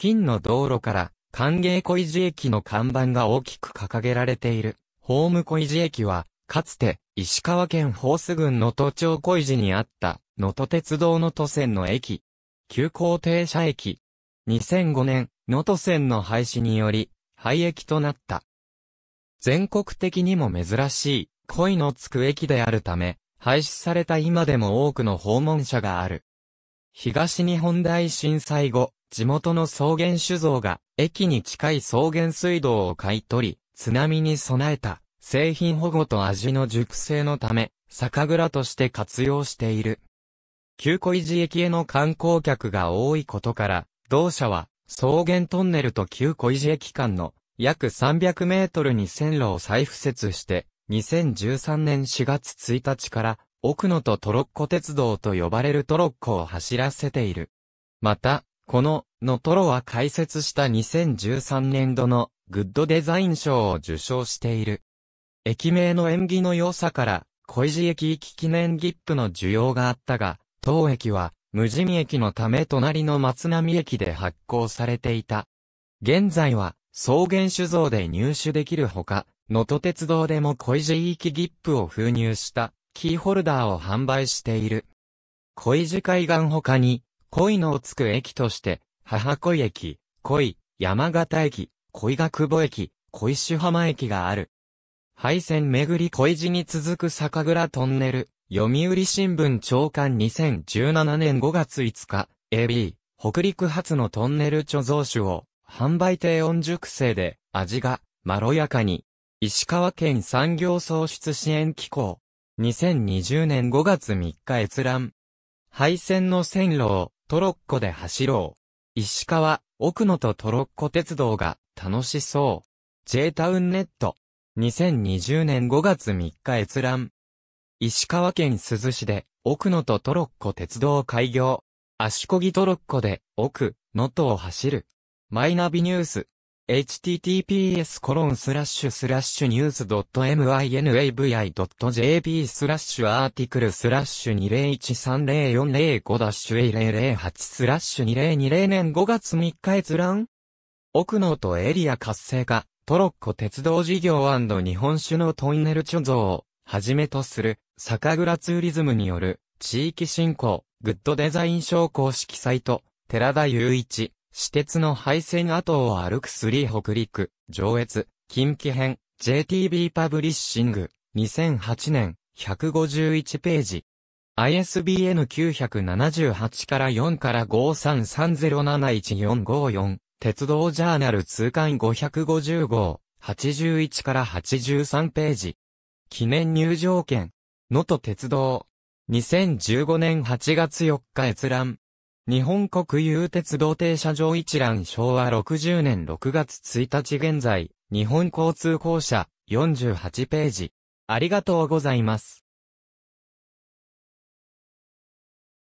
近の道路から、歓迎小石駅の看板が大きく掲げられている。ホーム小石駅は、かつて、石川県ホース郡の都庁小石にあった、能登鉄道の都線の駅。急行停車駅。2005年、能登線の廃止により、廃駅となった。全国的にも珍しい、恋のつく駅であるため、廃止された今でも多くの訪問者がある。東日本大震災後、地元の草原酒造が駅に近い草原水道を買い取り、津波に備えた製品保護と味の熟成のため、酒蔵として活用している。旧小路駅への観光客が多いことから、同社は草原トンネルと旧小路駅間の約300メートルに線路を再敷設して、2013年4月1日から奥野とトロッコ鉄道と呼ばれるトロッコを走らせている。また、この、ノトロは開設した2013年度のグッドデザイン賞を受賞している。駅名の縁起の良さから、小石駅行き記念切符の需要があったが、当駅は、無地駅のため隣の松並駅で発行されていた。現在は、草原酒造で入手できるほか、能登鉄道でも小石行き切符を封入した、キーホルダーを販売している。小石海岸他に、恋のつく駅として、母恋駅、恋、山形駅、恋が久保駅、恋主浜駅がある。廃線巡り恋路に続く酒蔵トンネル、読売新聞長官2017年5月5日、AB、北陸発のトンネル貯蔵酒を、販売低温熟成で、味が、まろやかに。石川県産業創出支援機構。2020年5月3日閲覧。廃線の線路を、トロッコで走ろう。石川、奥野とトロッコ鉄道が楽しそう。J タウンネット。2020年5月3日閲覧。石川県珠洲市で奥野とトロッコ鉄道開業。足こぎトロッコで奥、野とを走る。マイナビニュース。https://news.minavi.jp スラッシュアーティクルスラッシュ2 0 1 3 0 4 0 5 1 0 0 8スラッシュ2020年5月3日閲覧奥能とエリア活性化、トロッコ鉄道事業日本酒のトンネル貯蔵をはじめとする酒蔵ツーリズムによる地域振興、グッドデザイン商公式サイト、寺田雄一。私鉄の廃線跡を歩く3北陸、上越、近畿編、JTB パブリッシング、2008年、151ページ。ISBN 978から4から5 3 3 0 7 1 4 5 4鉄道ジャーナル通貫550号、81から83ページ。記念入場券、能登鉄道。2015年8月4日閲覧。日本国有鉄道停車場一覧昭和60年6月1日現在、日本交通公社48ページ。ありがとうございます。